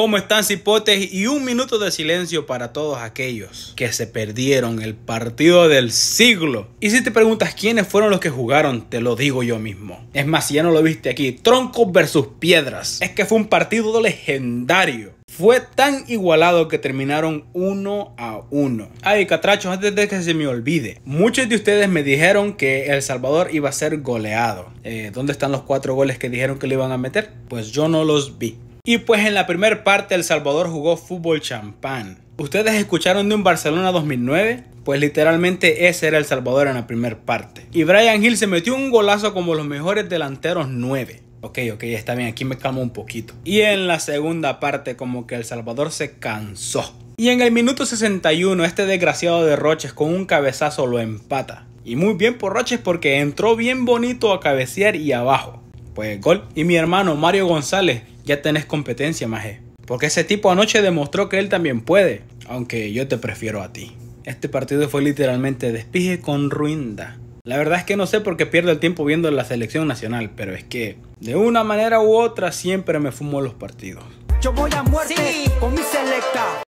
¿Cómo están cipotes? Y un minuto de silencio para todos aquellos que se perdieron el partido del siglo. Y si te preguntas quiénes fueron los que jugaron, te lo digo yo mismo. Es más, si ya no lo viste aquí, troncos versus piedras. Es que fue un partido legendario. Fue tan igualado que terminaron uno a uno. Ay, catrachos, antes de que se me olvide, muchos de ustedes me dijeron que El Salvador iba a ser goleado. Eh, ¿Dónde están los cuatro goles que dijeron que le iban a meter? Pues yo no los vi. Y pues en la primera parte El Salvador jugó fútbol champán. ¿Ustedes escucharon de un Barcelona 2009? Pues literalmente ese era El Salvador en la primera parte. Y Brian Hill se metió un golazo como los mejores delanteros 9. Ok, ok, está bien, aquí me calmo un poquito. Y en la segunda parte como que El Salvador se cansó. Y en el minuto 61 este desgraciado de Roches con un cabezazo lo empata. Y muy bien por Roches porque entró bien bonito a cabecear y abajo. Pues, gol. Y mi hermano Mario González, ya tenés competencia, Maje. Porque ese tipo anoche demostró que él también puede, aunque yo te prefiero a ti. Este partido fue literalmente despije con ruinda. La verdad es que no sé por qué pierdo el tiempo viendo la selección nacional, pero es que de una manera u otra siempre me fumo los partidos. Yo voy a muerte con mi selecta.